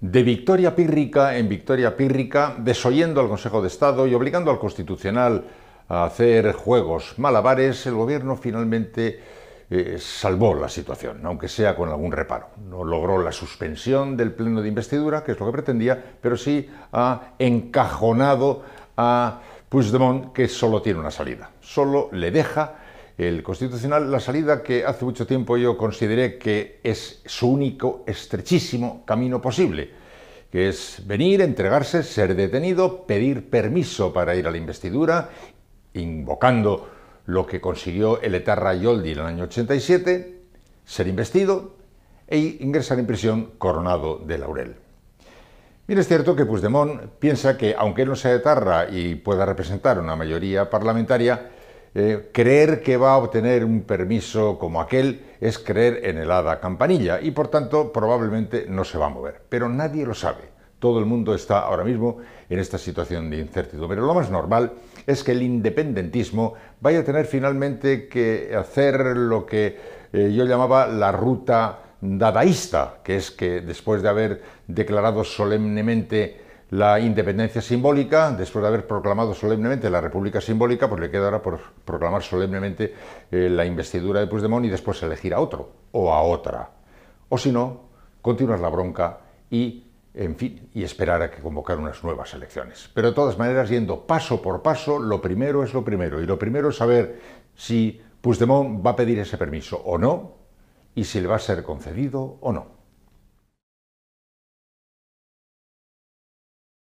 De victoria pírrica en victoria pírrica, desoyendo al Consejo de Estado y obligando al Constitucional a hacer juegos malabares, el Gobierno finalmente eh, salvó la situación, aunque sea con algún reparo. No logró la suspensión del Pleno de Investidura, que es lo que pretendía, pero sí ha encajonado a Puigdemont, que solo tiene una salida. Solo le deja el Constitucional la salida que hace mucho tiempo yo consideré que es su único estrechísimo camino posible, que es venir, entregarse, ser detenido, pedir permiso para ir a la investidura, invocando lo que consiguió el etarra Yoldi en el año 87, ser investido e ingresar en prisión coronado de laurel. Bien, es cierto que Puigdemont piensa que, aunque no sea etarra y pueda representar una mayoría parlamentaria, eh, creer que va a obtener un permiso como aquel es creer en el hada campanilla y por tanto probablemente no se va a mover. Pero nadie lo sabe. Todo el mundo está ahora mismo en esta situación de incertidumbre. Pero lo más normal es que el independentismo vaya a tener finalmente que hacer lo que eh, yo llamaba la ruta dadaísta, que es que después de haber declarado solemnemente la independencia simbólica, después de haber proclamado solemnemente la República Simbólica, pues le queda por proclamar solemnemente eh, la investidura de Puigdemont y después elegir a otro o a otra. O si no, continuar la bronca y, en fin, y esperar a que convocar unas nuevas elecciones. Pero de todas maneras, yendo paso por paso, lo primero es lo primero. Y lo primero es saber si Puigdemont va a pedir ese permiso o no y si le va a ser concedido o no.